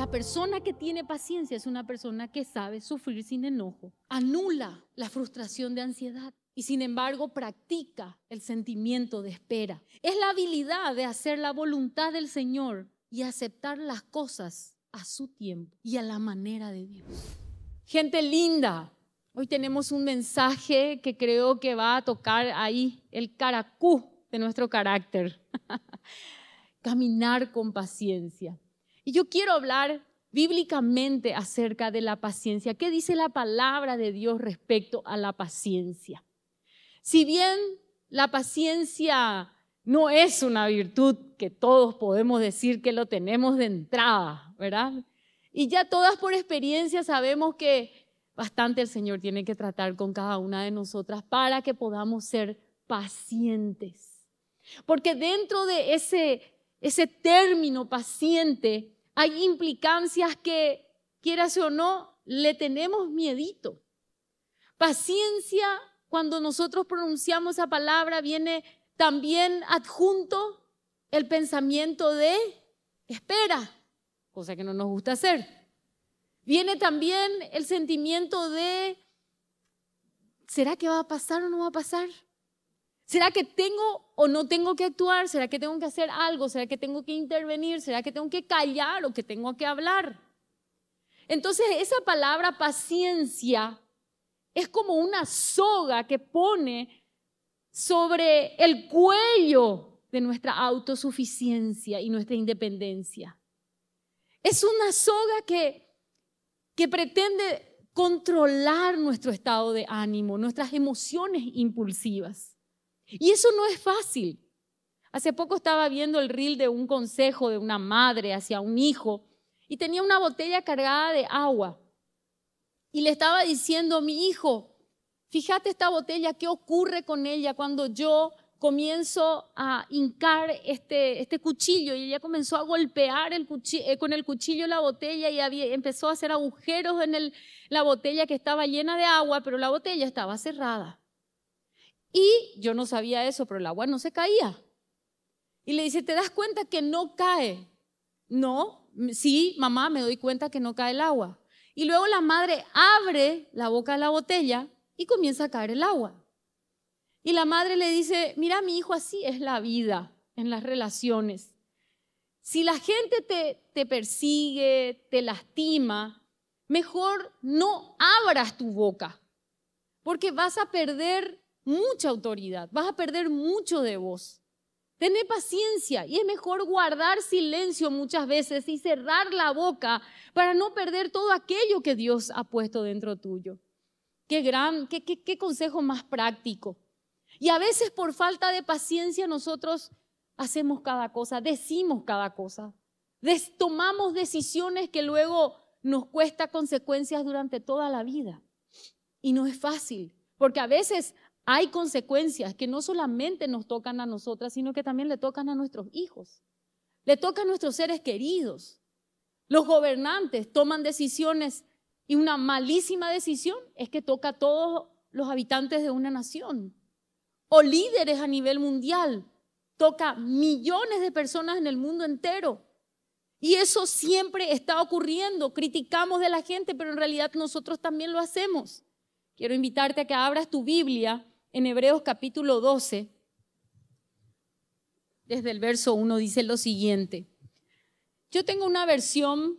La persona que tiene paciencia es una persona que sabe sufrir sin enojo, anula la frustración de ansiedad y sin embargo practica el sentimiento de espera. Es la habilidad de hacer la voluntad del Señor y aceptar las cosas a su tiempo y a la manera de Dios. Gente linda, hoy tenemos un mensaje que creo que va a tocar ahí el caracú de nuestro carácter. Caminar con paciencia. Y yo quiero hablar bíblicamente acerca de la paciencia. ¿Qué dice la palabra de Dios respecto a la paciencia? Si bien la paciencia no es una virtud que todos podemos decir que lo tenemos de entrada, ¿verdad? Y ya todas por experiencia sabemos que bastante el Señor tiene que tratar con cada una de nosotras para que podamos ser pacientes. Porque dentro de ese ese término paciente, hay implicancias que, quieras o no, le tenemos miedito. Paciencia, cuando nosotros pronunciamos esa palabra, viene también adjunto el pensamiento de espera, cosa que no nos gusta hacer. Viene también el sentimiento de, ¿será que va a pasar o no va a pasar? ¿Será que tengo o no tengo que actuar? ¿Será que tengo que hacer algo? ¿Será que tengo que intervenir? ¿Será que tengo que callar o que tengo que hablar? Entonces esa palabra paciencia es como una soga que pone sobre el cuello de nuestra autosuficiencia y nuestra independencia. Es una soga que, que pretende controlar nuestro estado de ánimo, nuestras emociones impulsivas. Y eso no es fácil. Hace poco estaba viendo el reel de un consejo de una madre hacia un hijo y tenía una botella cargada de agua. Y le estaba diciendo, mi hijo, fíjate esta botella, ¿qué ocurre con ella cuando yo comienzo a hincar este, este cuchillo? Y ella comenzó a golpear eh, con el cuchillo la botella y empezó a hacer agujeros en la botella que estaba llena de agua, pero la botella estaba cerrada. Y yo no sabía eso, pero el agua no se caía. Y le dice, ¿te das cuenta que no cae? No, sí, mamá, me doy cuenta que no cae el agua. Y luego la madre abre la boca de la botella y comienza a caer el agua. Y la madre le dice, mira, mi hijo, así es la vida en las relaciones. Si la gente te, te persigue, te lastima, mejor no abras tu boca, porque vas a perder mucha autoridad, vas a perder mucho de vos. Tener paciencia y es mejor guardar silencio muchas veces y cerrar la boca para no perder todo aquello que Dios ha puesto dentro tuyo. Qué gran, qué, consejo más práctico. Y a veces por falta de paciencia nosotros hacemos cada cosa, decimos cada cosa, tomamos decisiones que luego nos cuesta consecuencias durante toda la vida. Y no es fácil, porque a veces hay consecuencias que no solamente nos tocan a nosotras, sino que también le tocan a nuestros hijos, le tocan a nuestros seres queridos. Los gobernantes toman decisiones y una malísima decisión es que toca a todos los habitantes de una nación. O líderes a nivel mundial, toca millones de personas en el mundo entero. Y eso siempre está ocurriendo. Criticamos de la gente, pero en realidad nosotros también lo hacemos. Quiero invitarte a que abras tu Biblia en Hebreos capítulo 12, desde el verso 1 dice lo siguiente. Yo tengo una versión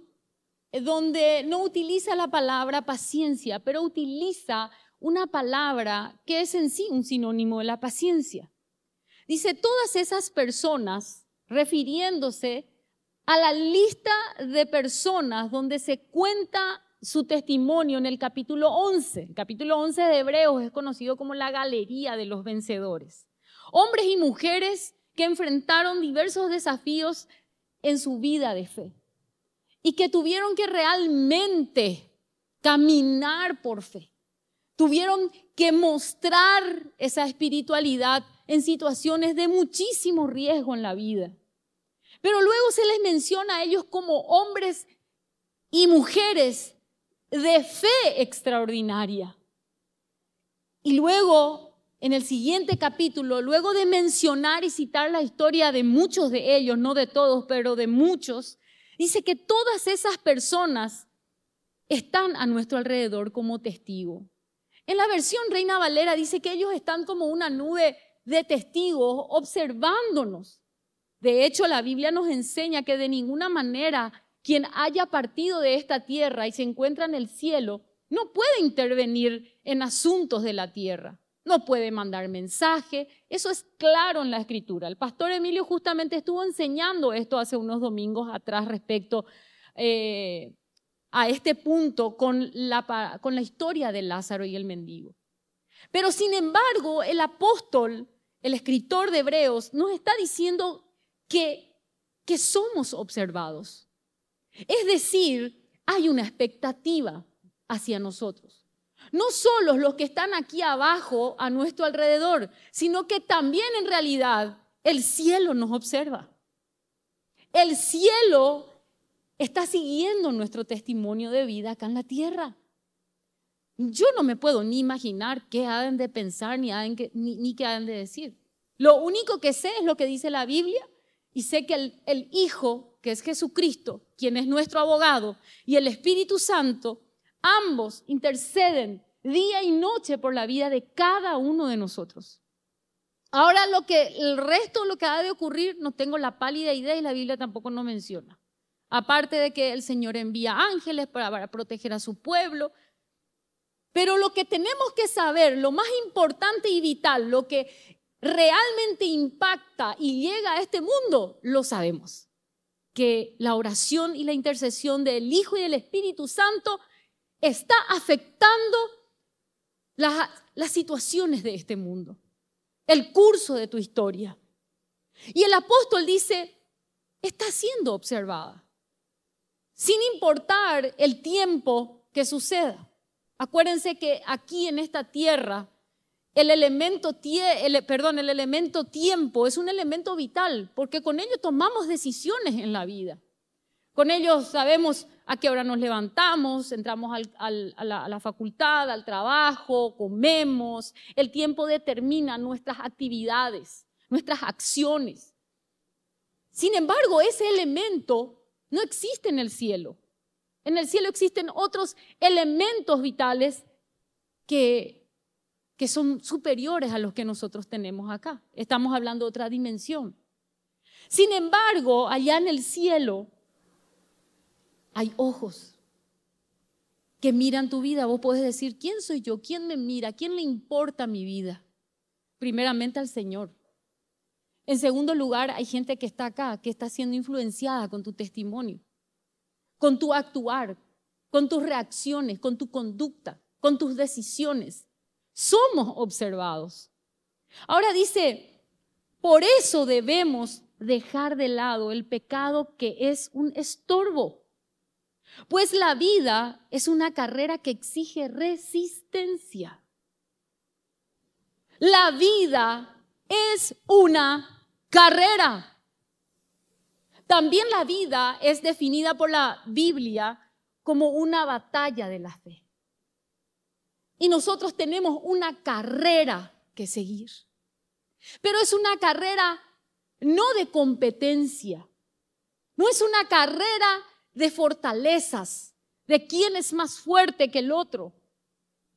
eh, donde no utiliza la palabra paciencia, pero utiliza una palabra que es en sí un sinónimo de la paciencia. Dice, todas esas personas, refiriéndose a la lista de personas donde se cuenta su testimonio en el capítulo 11. El capítulo 11 de Hebreos es conocido como la galería de los vencedores. Hombres y mujeres que enfrentaron diversos desafíos en su vida de fe y que tuvieron que realmente caminar por fe. Tuvieron que mostrar esa espiritualidad en situaciones de muchísimo riesgo en la vida. Pero luego se les menciona a ellos como hombres y mujeres de fe extraordinaria. Y luego, en el siguiente capítulo, luego de mencionar y citar la historia de muchos de ellos, no de todos, pero de muchos, dice que todas esas personas están a nuestro alrededor como testigo. En la versión Reina Valera dice que ellos están como una nube de testigos observándonos. De hecho, la Biblia nos enseña que de ninguna manera quien haya partido de esta tierra y se encuentra en el cielo, no puede intervenir en asuntos de la tierra, no puede mandar mensaje, eso es claro en la escritura. El pastor Emilio justamente estuvo enseñando esto hace unos domingos atrás respecto eh, a este punto con la, historia de Lázaro y el mendigo. Pero sin embargo, el apóstol, el escritor de Hebreos, nos está diciendo que somos observados, es decir, hay una expectativa hacia nosotros. No solo los que están aquí abajo, a nuestro alrededor, sino que también en realidad el cielo nos observa. El cielo está siguiendo nuestro testimonio de vida acá en la tierra. Yo no me puedo ni imaginar qué han de pensar ni, qué han de decir. Lo único que sé es lo que dice la Biblia y sé que el Hijo, que es Jesucristo, quien es nuestro abogado, y el Espíritu Santo, ambos interceden día y noche por la vida de cada uno de nosotros. Ahora lo que el resto, lo que ha de ocurrir, no tengo la pálida idea y la Biblia tampoco no menciona. Aparte de que el Señor envía ángeles para proteger a su pueblo, pero lo que tenemos que saber, lo más importante y vital, lo que realmente impacta y llega a este mundo, lo sabemos que la oración y la intercesión del Hijo y del Espíritu Santo está afectando las, situaciones de este mundo, el curso de tu historia. Y el apóstol dice, está siendo observada, sin importar el tiempo que suceda. Acuérdense que aquí en esta tierra el elemento, tiempo es un elemento vital porque con ello tomamos decisiones en la vida. Con ello sabemos a qué hora nos levantamos, entramos a, la, facultad, al trabajo, comemos. El tiempo determina nuestras actividades, nuestras acciones. Sin embargo, ese elemento no existe en el cielo. En el cielo existen otros elementos vitales que que son superiores a los que nosotros tenemos acá. Estamos hablando de otra dimensión. Sin embargo, allá en el cielo hay ojos que miran tu vida. Vos podés decir, ¿quién soy yo? ¿Quién me mira? ¿Quién le importa mi vida? Primeramente al Señor. En segundo lugar, hay gente que está acá, que está siendo influenciada con tu testimonio, con tu actuar, con tus reacciones, con tu conducta, con tus decisiones somos observados. Ahora dice, por eso debemos dejar de lado el pecado que es un estorbo, pues la vida es una carrera que exige resistencia. La vida es una carrera. También la vida es definida por la Biblia como una batalla de la fe y nosotros tenemos una carrera que seguir. Pero es una carrera no de competencia, no es una carrera de fortalezas, de quién es más fuerte que el otro.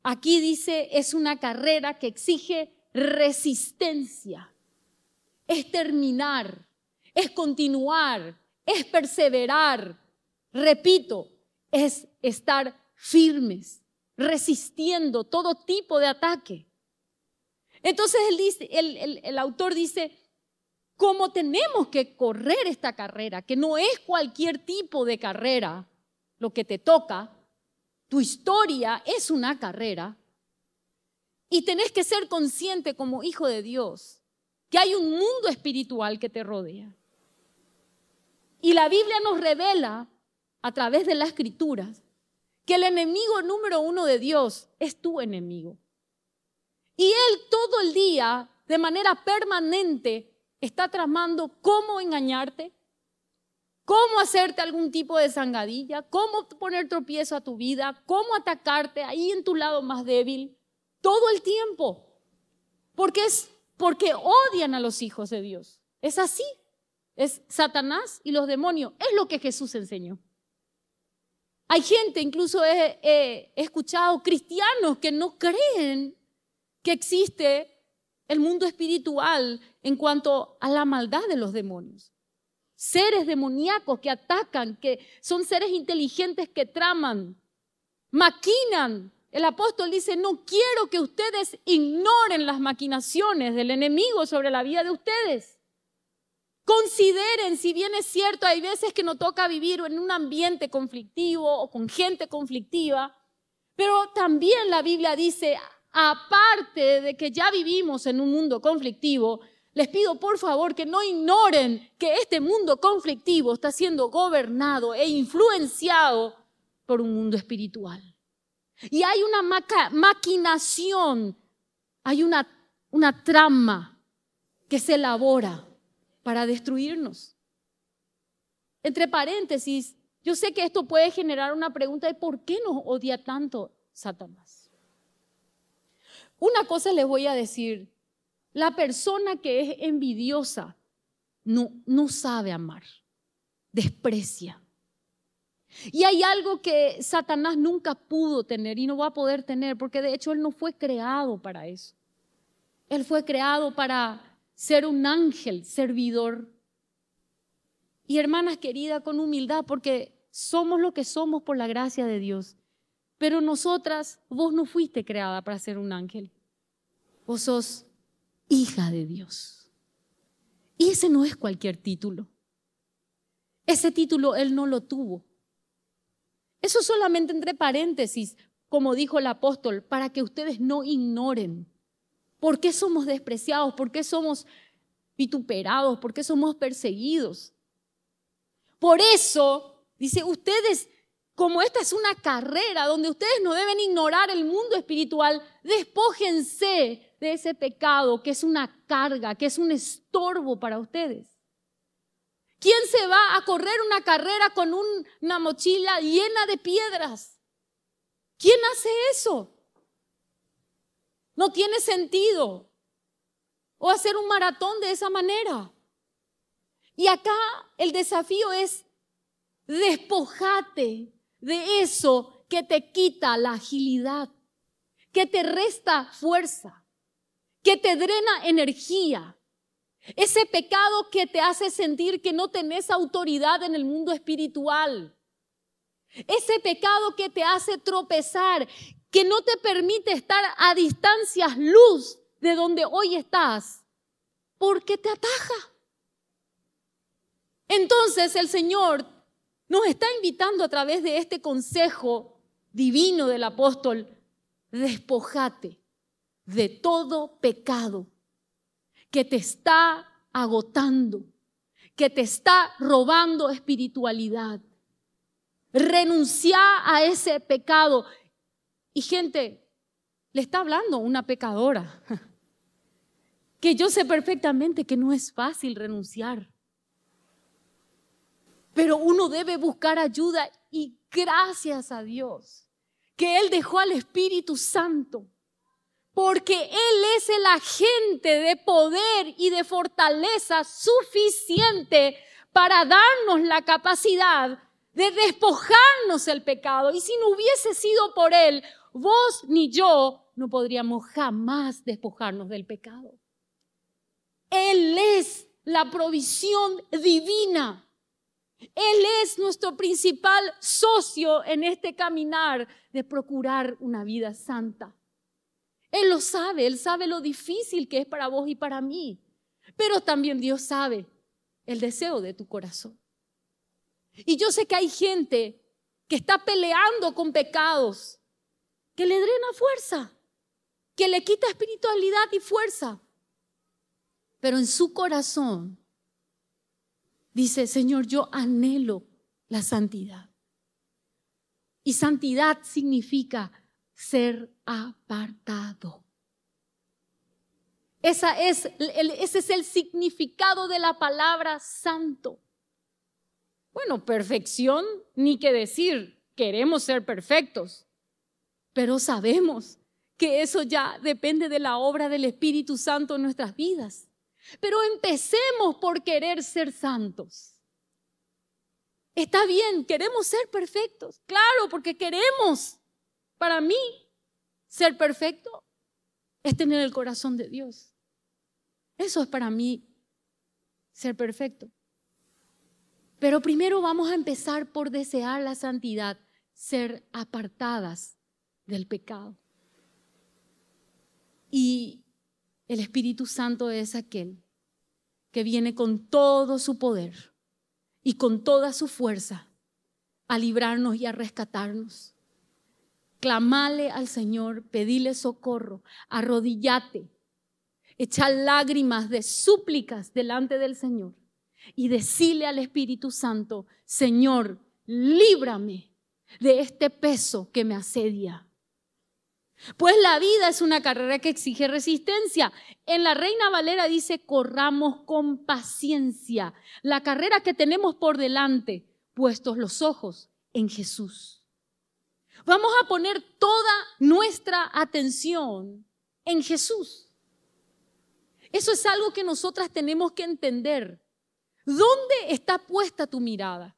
Aquí dice, es una carrera que exige resistencia, es terminar, es continuar, es perseverar. Repito, es estar firmes, resistiendo todo tipo de ataque. Entonces el, el autor dice, ¿cómo tenemos que correr esta carrera? Que no es cualquier tipo de carrera lo que te toca. Tu historia es una carrera. Y tenés que ser consciente como hijo de Dios que hay un mundo espiritual que te rodea. Y la Biblia nos revela a través de las escrituras que el enemigo número uno de Dios es tu enemigo. Y él todo el día, de manera permanente, está tramando cómo engañarte, cómo hacerte algún tipo de zangadilla, cómo poner tropiezo a tu vida, cómo atacarte ahí en tu lado más débil, todo el tiempo. Porque es porque odian a los hijos de Dios. Es así. Es Satanás y los demonios. Es lo que Jesús enseñó. Hay gente, incluso he, escuchado cristianos que no creen que existe el mundo espiritual en cuanto a la maldad de los demonios. Seres demoníacos que atacan, que son seres inteligentes que traman, maquinan. El apóstol dice, no quiero que ustedes ignoren las maquinaciones del enemigo sobre la vida de ustedes. Consideren, si bien es cierto, hay veces que nos toca vivir en un ambiente conflictivo o con gente conflictiva, pero también la Biblia dice, aparte de que ya vivimos en un mundo conflictivo, les pido por favor que no ignoren que este mundo conflictivo está siendo gobernado e influenciado por un mundo espiritual. Y hay una maquinación, hay una trama que se elabora para destruirnos. Entre paréntesis, yo sé que esto puede generar una pregunta de por qué nos odia tanto Satanás. Una cosa les voy a decir, la persona que es envidiosa no, no sabe amar, desprecia. Y hay algo que Satanás nunca pudo tener y no va a poder tener, porque de hecho él no fue creado para eso. Él fue creado para ser un ángel servidor. Y hermanas queridas, con humildad, porque somos lo que somos por la gracia de Dios. Pero nosotras, vos no fuiste creada para ser un ángel. Vos sos hija de Dios. Y ese no es cualquier título. Ese título él no lo tuvo. Eso solamente entre paréntesis, como dijo el apóstol, para que ustedes no ignoren ¿Por qué somos despreciados? ¿Por qué somos vituperados? ¿Por qué somos perseguidos? Por eso, dice, ustedes, como esta es una carrera donde ustedes no deben ignorar el mundo espiritual, despójense de ese pecado que es una carga, que es un estorbo para ustedes. ¿Quién se va a correr una carrera con una mochila llena de piedras? ¿Quién hace eso? No tiene sentido. O hacer un maratón de esa manera. Y acá el desafío es despojate de eso que te quita la agilidad, que te resta fuerza, que te drena energía. Ese pecado que te hace sentir que no tenés autoridad en el mundo espiritual. Ese pecado que te hace tropezar, que no te permite estar a distancias luz de donde hoy estás, porque te ataja. Entonces el Señor nos está invitando a través de este consejo divino del apóstol, despojate de todo pecado que te está agotando, que te está robando espiritualidad. Renuncia a ese pecado y gente, le está hablando una pecadora, que yo sé perfectamente que no es fácil renunciar. Pero uno debe buscar ayuda y gracias a Dios que Él dejó al Espíritu Santo, porque Él es el agente de poder y de fortaleza suficiente para darnos la capacidad de despojarnos el pecado. Y si no hubiese sido por Él, vos ni yo no podríamos jamás despojarnos del pecado. Él es la provisión divina. Él es nuestro principal socio en este caminar de procurar una vida santa. Él lo sabe, Él sabe lo difícil que es para vos y para mí, pero también Dios sabe el deseo de tu corazón. Y yo sé que hay gente que está peleando con pecados, que le drena fuerza, que le quita espiritualidad y fuerza. Pero en su corazón dice, Señor, yo anhelo la santidad. Y santidad significa ser apartado. Esa es, ese es el significado de la palabra santo. Bueno, perfección, ni que decir, queremos ser perfectos. Pero sabemos que eso ya depende de la obra del Espíritu Santo en nuestras vidas. Pero empecemos por querer ser santos. Está bien, queremos ser perfectos. Claro, porque queremos. Para mí, ser perfecto es tener el corazón de Dios. Eso es para mí ser perfecto. Pero primero vamos a empezar por desear la santidad, ser apartadas del pecado. Y el Espíritu Santo es aquel que viene con todo su poder y con toda su fuerza a librarnos y a rescatarnos. Clamale al Señor, pedile socorro, arrodillate, echa lágrimas de súplicas delante del Señor y decile al Espíritu Santo, Señor, líbrame de este peso que me asedia. Pues la vida es una carrera que exige resistencia. En la Reina Valera dice, corramos con paciencia la carrera que tenemos por delante, puestos los ojos en Jesús. Vamos a poner toda nuestra atención en Jesús. Eso es algo que nosotras tenemos que entender. ¿Dónde está puesta tu mirada?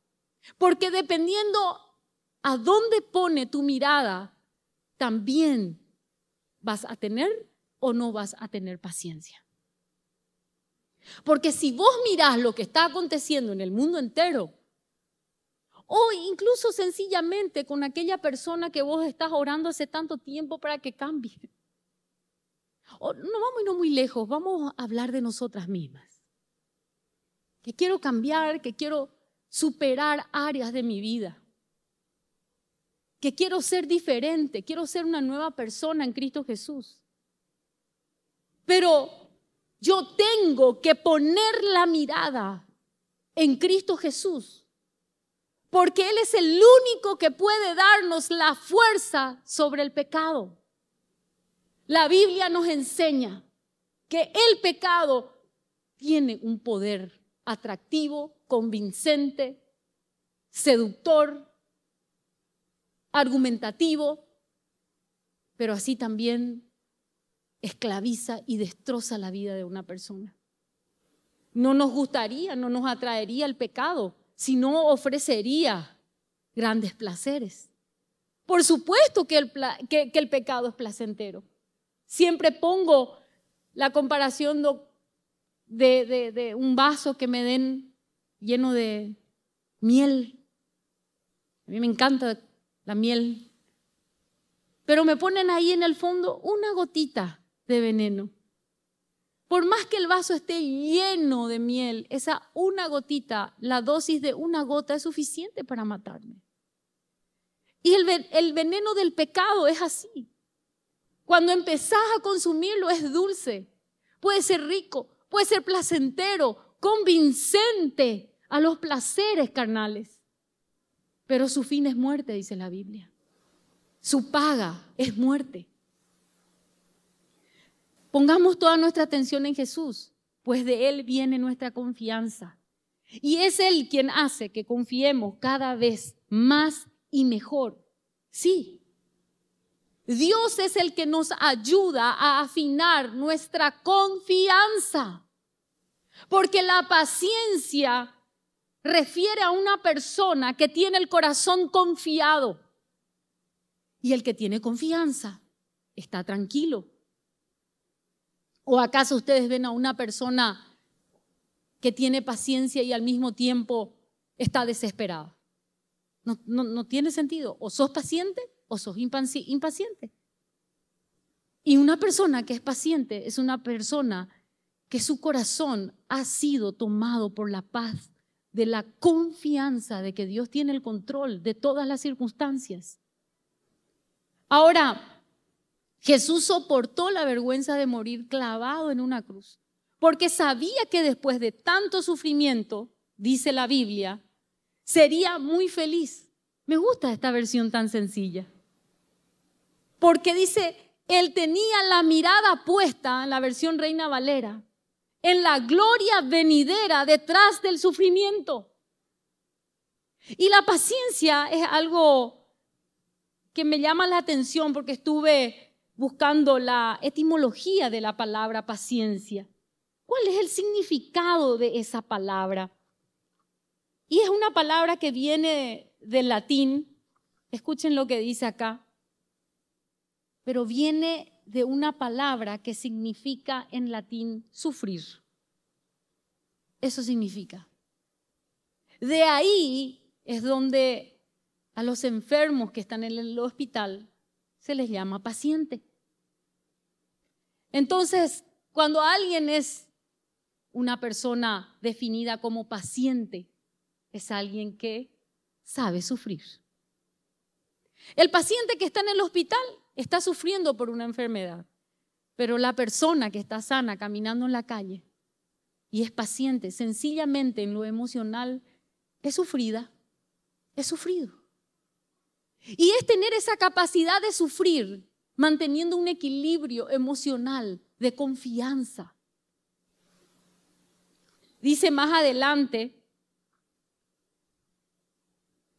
Porque dependiendo a dónde pone tu mirada, también vas a tener o no vas a tener paciencia. Porque si vos mirás lo que está aconteciendo en el mundo entero, o incluso sencillamente con aquella persona que vos estás orando hace tanto tiempo para que cambie, o no vamos a irnos muy lejos, vamos a hablar de nosotras mismas. Que quiero cambiar, que quiero superar áreas de mi vida que quiero ser diferente, quiero ser una nueva persona en Cristo Jesús. Pero yo tengo que poner la mirada en Cristo Jesús, porque Él es el único que puede darnos la fuerza sobre el pecado. La Biblia nos enseña que el pecado tiene un poder atractivo, convincente, seductor, argumentativo, pero así también esclaviza y destroza la vida de una persona. No nos gustaría, no nos atraería el pecado, sino ofrecería grandes placeres. Por supuesto que el, pecado es placentero. Siempre pongo la comparación de, de un vaso que me den lleno de miel. A mí me encanta la miel. Pero me ponen ahí en el fondo una gotita de veneno. Por más que el vaso esté lleno de miel, esa una gotita, la dosis de una gota es suficiente para matarme. Y el, veneno del pecado es así. Cuando empezás a consumirlo es dulce, puede ser rico, puede ser placentero, convincente a los placeres carnales. Pero su fin es muerte, dice la Biblia. Su paga es muerte. Pongamos toda nuestra atención en Jesús, pues de Él viene nuestra confianza. Y es Él quien hace que confiemos cada vez más y mejor. Sí. Dios es el que nos ayuda a afinar nuestra confianza. Porque la paciencia refiere a una persona que tiene el corazón confiado. Y el que tiene confianza está tranquilo. ¿O acaso ustedes ven a una persona que tiene paciencia y al mismo tiempo está desesperada? No, tiene sentido. O sos paciente o sos impaciente. Y una persona que es paciente es una persona que su corazón ha sido tomado por la paz de la confianza de que Dios tiene el control de todas las circunstancias. Ahora, Jesús soportó la vergüenza de morir clavado en una cruz, porque sabía que después de tanto sufrimiento, dice la Biblia, sería muy feliz. Me gusta esta versión tan sencilla, porque dice, él tenía la mirada puesta en la versión Reina Valera en la gloria venidera detrás del sufrimiento. Y la paciencia es algo que me llama la atención porque estuve buscando la etimología de la palabra paciencia. ¿Cuál es el significado de esa palabra? Y es una palabra que viene del latín, escuchen lo que dice acá, pero viene de una palabra que significa en latín sufrir. Eso significa. De ahí es donde a los enfermos que están en el hospital se les llama paciente. Entonces, cuando alguien es una persona definida como paciente, es alguien que sabe sufrir. El paciente que está en el hospital está sufriendo por una enfermedad, pero la persona que está sana caminando en la calle y es paciente sencillamente en lo emocional es sufrida, es sufrido. Y es tener esa capacidad de sufrir manteniendo un equilibrio emocional de confianza. Dice más adelante,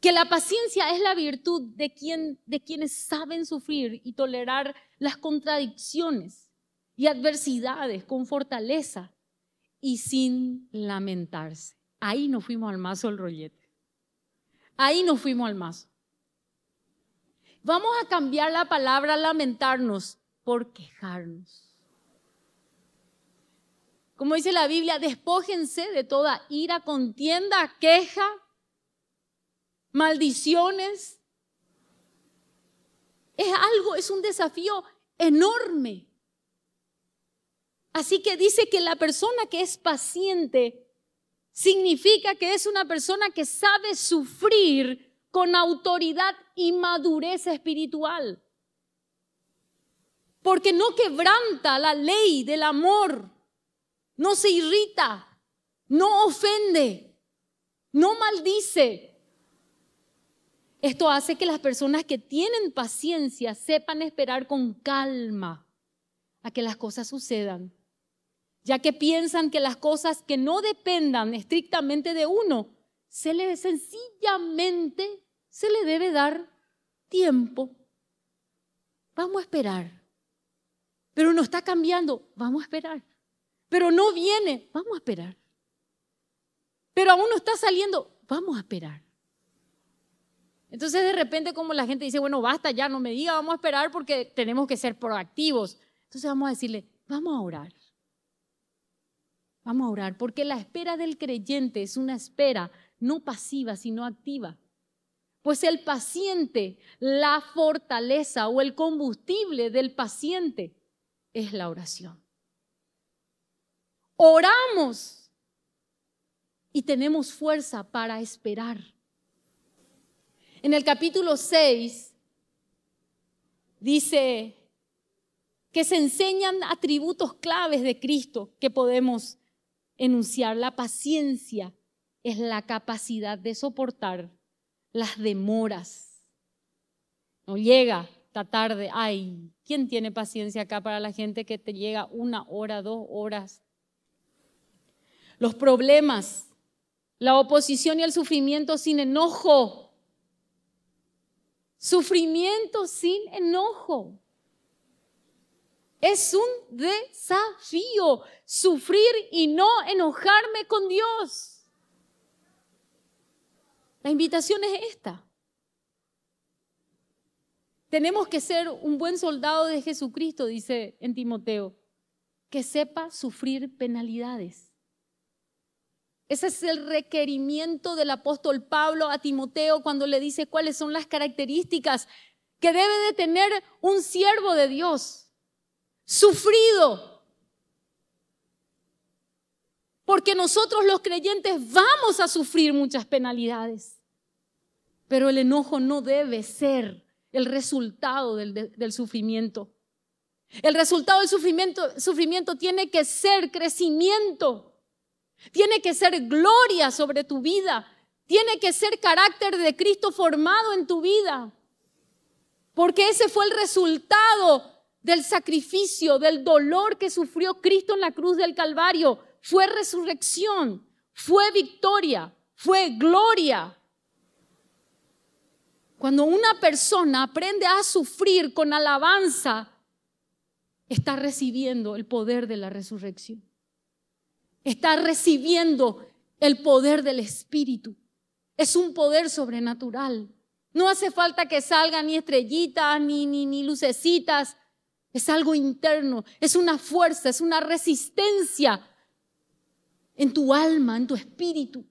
que la paciencia es la virtud de, quien, de quienes saben sufrir y tolerar las contradicciones y adversidades con fortaleza y sin lamentarse. Ahí nos fuimos al mazo el rollete. Ahí nos fuimos al mazo. Vamos a cambiar la palabra lamentarnos por quejarnos. Como dice la Biblia, despójense de toda ira, contienda, queja, maldiciones. Es algo, es un desafío enorme. Así que dice que la persona que es paciente significa que es una persona que sabe sufrir con autoridad y madurez espiritual. Porque no quebranta la ley del amor, no se irrita, no ofende, no maldice, esto hace que las personas que tienen paciencia sepan esperar con calma a que las cosas sucedan, ya que piensan que las cosas que no dependan estrictamente de uno, se le sencillamente se le debe dar tiempo. Vamos a esperar. Pero no está cambiando, vamos a esperar. Pero no viene, vamos a esperar. Pero aún no está saliendo, vamos a esperar. Entonces de repente como la gente dice, bueno, basta, ya no me diga, vamos a esperar porque tenemos que ser proactivos. Entonces vamos a decirle, vamos a orar. Vamos a orar, porque la espera del creyente es una espera no pasiva, sino activa. Pues el paciente, la fortaleza o el combustible del paciente es la oración. Oramos y tenemos fuerza para esperar en el capítulo 6 dice que se enseñan atributos claves de Cristo que podemos enunciar. La paciencia es la capacidad de soportar las demoras. No llega esta tarde, ay, ¿quién tiene paciencia acá para la gente que te llega una hora, dos horas? Los problemas, la oposición y el sufrimiento sin enojo Sufrimiento sin enojo. Es un desafío sufrir y no enojarme con Dios. La invitación es esta. Tenemos que ser un buen soldado de Jesucristo, dice en Timoteo, que sepa sufrir penalidades. Ese es el requerimiento del apóstol Pablo a Timoteo cuando le dice cuáles son las características que debe de tener un siervo de Dios. Sufrido. Porque nosotros los creyentes vamos a sufrir muchas penalidades. Pero el enojo no debe ser el resultado del, sufrimiento. El resultado del sufrimiento, sufrimiento tiene que ser crecimiento tiene que ser gloria sobre tu vida. Tiene que ser carácter de Cristo formado en tu vida. Porque ese fue el resultado del sacrificio, del dolor que sufrió Cristo en la cruz del Calvario. Fue resurrección, fue victoria, fue gloria. Cuando una persona aprende a sufrir con alabanza, está recibiendo el poder de la resurrección está recibiendo el poder del Espíritu. Es un poder sobrenatural. No hace falta que salgan ni estrellitas, ni, ni, lucecitas. Es algo interno, es una fuerza, es una resistencia en tu alma, en tu espíritu.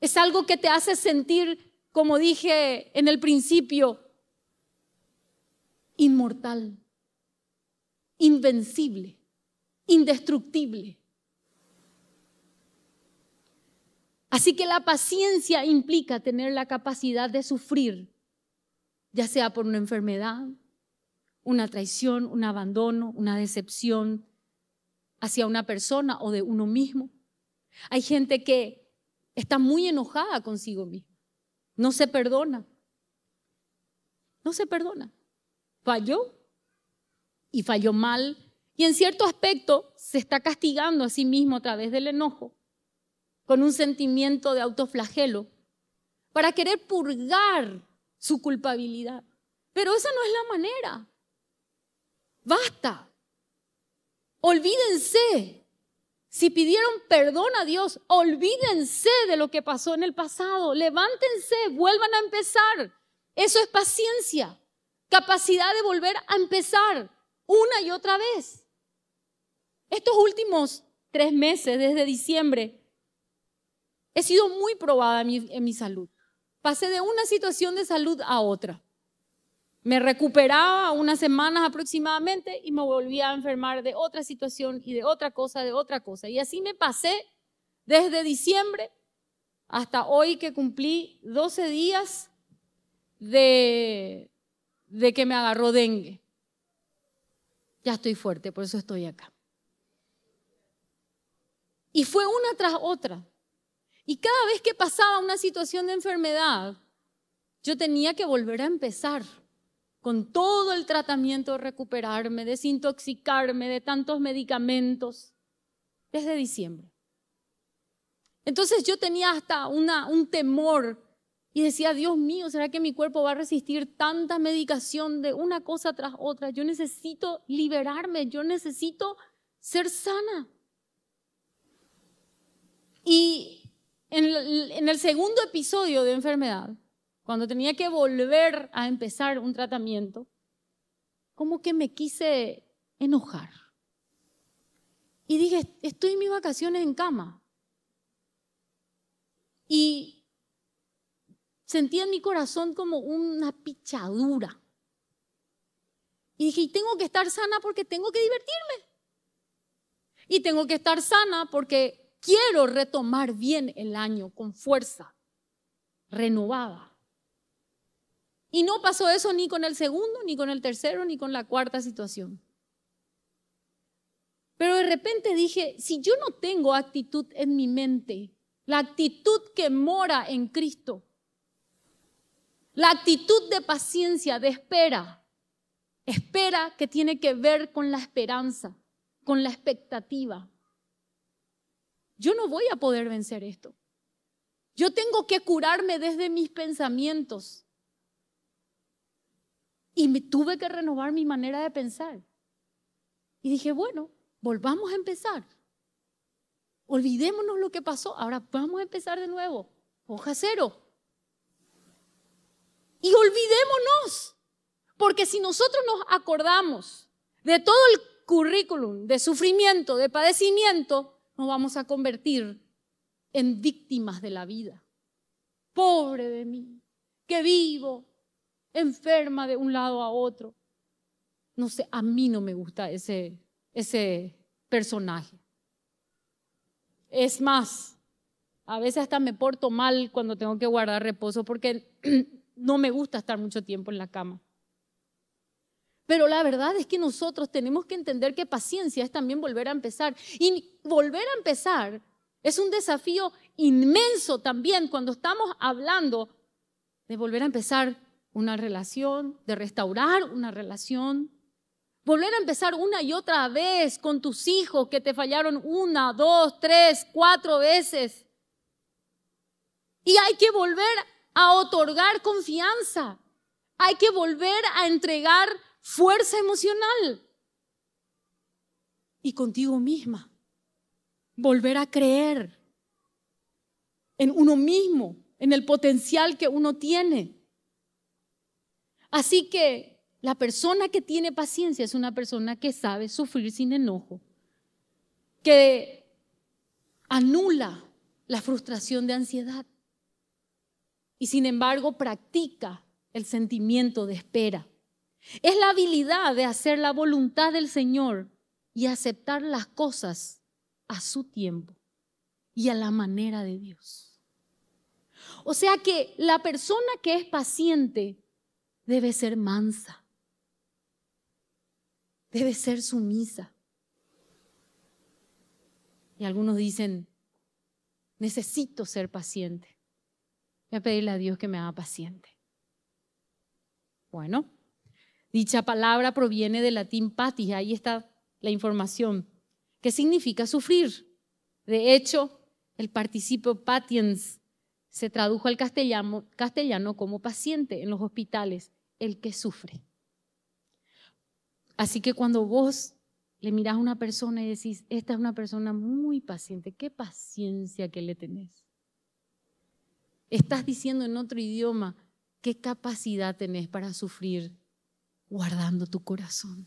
Es algo que te hace sentir, como dije en el principio, inmortal, invencible, indestructible. Así que la paciencia implica tener la capacidad de sufrir, ya sea por una enfermedad, una traición, un abandono, una decepción hacia una persona o de uno mismo. Hay gente que está muy enojada consigo misma, no se perdona, no se perdona, falló y falló mal y en cierto aspecto se está castigando a sí mismo a través del enojo con un sentimiento de autoflagelo, para querer purgar su culpabilidad. Pero esa no es la manera. Basta. Olvídense. Si pidieron perdón a Dios, olvídense de lo que pasó en el pasado. Levántense, vuelvan a empezar. Eso es paciencia, capacidad de volver a empezar una y otra vez. Estos últimos tres meses, desde diciembre, He sido muy probada en mi, salud. Pasé de una situación de salud a otra. Me recuperaba unas semanas aproximadamente y me volvía a enfermar de otra situación y de otra cosa, de otra cosa. Y así me pasé desde diciembre hasta hoy que cumplí 12 días de, de que me agarró dengue. Ya estoy fuerte, por eso estoy acá. Y fue una tras otra. Y cada vez que pasaba una situación de enfermedad, yo tenía que volver a empezar con todo el tratamiento, recuperarme, desintoxicarme de tantos medicamentos, desde diciembre. Entonces yo tenía hasta una, un temor y decía, Dios mío, ¿será que mi cuerpo va a resistir tanta medicación de una cosa tras otra? Yo necesito liberarme, yo necesito ser sana. Y en el, segundo episodio de enfermedad, cuando tenía que volver a empezar un tratamiento, como que me quise enojar. Y dije, estoy en mis vacaciones en cama. Y sentía en mi corazón como una pichadura. Y dije, tengo que estar sana porque tengo que divertirme. Y tengo que estar sana porque quiero retomar bien el año con fuerza, renovada. Y no pasó eso ni con el segundo, ni con el tercero, ni con la cuarta situación. Pero de repente dije, si yo no tengo actitud en mi mente, la actitud que mora en Cristo, la actitud de paciencia, de espera, espera que tiene que ver con la esperanza, con la expectativa, yo no voy a poder vencer esto. Yo tengo que curarme desde mis pensamientos. Y me tuve que renovar mi manera de pensar. Y dije, bueno, volvamos a empezar. Olvidémonos lo que pasó. Ahora vamos a empezar de nuevo. Hoja cero. Y olvidémonos. Porque si nosotros nos acordamos de todo el currículum de sufrimiento, de padecimiento, nos vamos a convertir en víctimas de la vida. Pobre de mí, que vivo enferma de un lado a otro. No sé, a mí no me gusta ese, ese personaje. Es más, a veces hasta me porto mal cuando tengo que guardar reposo porque no me gusta estar mucho tiempo en la cama. Pero la verdad es que nosotros tenemos que entender que paciencia es también volver a empezar. Y volver a empezar es un desafío inmenso también cuando estamos hablando de volver a empezar una relación, de restaurar una relación, volver a empezar una y otra vez con tus hijos que te fallaron una, dos, tres, cuatro veces. Y hay que volver a otorgar confianza, hay que volver a entregar fuerza emocional. Y contigo misma. Volver a creer en uno mismo, en el potencial que uno tiene. Así que la persona que tiene paciencia es una persona que sabe sufrir sin enojo, que anula la frustración de ansiedad y sin embargo practica el sentimiento de espera. Es la habilidad de hacer la voluntad del Señor y aceptar las cosas a su tiempo y a la manera de Dios. O sea que la persona que es paciente debe ser mansa, debe ser sumisa. Y algunos dicen, necesito ser paciente. Voy a pedirle a Dios que me haga paciente. Bueno, Dicha palabra proviene del latín patis, ahí está la información. que significa sufrir? De hecho, el participio patiens se tradujo al castellano, castellano como paciente en los hospitales, el que sufre. Así que cuando vos le mirás a una persona y decís, esta es una persona muy paciente, qué paciencia que le tenés. Estás diciendo en otro idioma, qué capacidad tenés para sufrir, guardando tu corazón.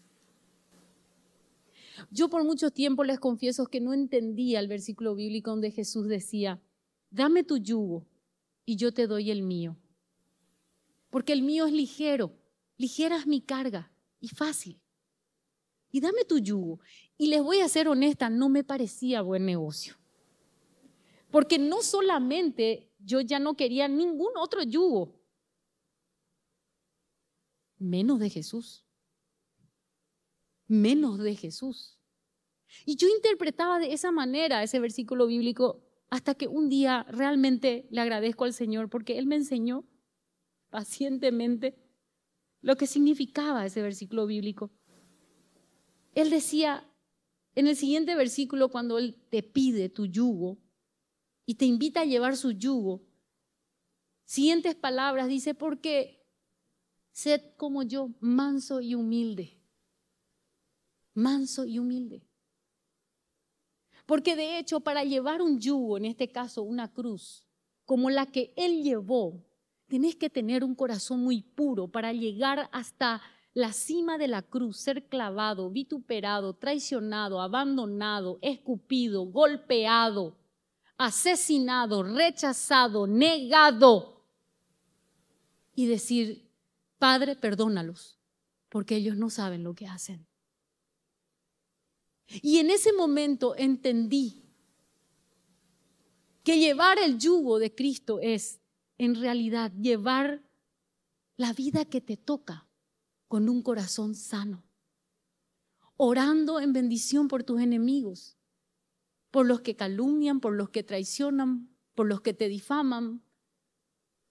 Yo por mucho tiempo les confieso que no entendía el versículo bíblico donde Jesús decía, dame tu yugo y yo te doy el mío. Porque el mío es ligero, ligera es mi carga y fácil. Y dame tu yugo. Y les voy a ser honesta, no me parecía buen negocio. Porque no solamente yo ya no quería ningún otro yugo, menos de Jesús. Menos de Jesús. Y yo interpretaba de esa manera ese versículo bíblico hasta que un día realmente le agradezco al Señor porque Él me enseñó pacientemente lo que significaba ese versículo bíblico. Él decía en el siguiente versículo cuando Él te pide tu yugo y te invita a llevar su yugo, siguientes palabras dice, porque Sed como yo, manso y humilde. Manso y humilde. Porque de hecho, para llevar un yugo, en este caso una cruz, como la que él llevó, tenés que tener un corazón muy puro para llegar hasta la cima de la cruz, ser clavado, vituperado, traicionado, abandonado, escupido, golpeado, asesinado, rechazado, negado. Y decir, Padre, perdónalos, porque ellos no saben lo que hacen. Y en ese momento entendí que llevar el yugo de Cristo es, en realidad, llevar la vida que te toca con un corazón sano, orando en bendición por tus enemigos, por los que calumnian, por los que traicionan, por los que te difaman,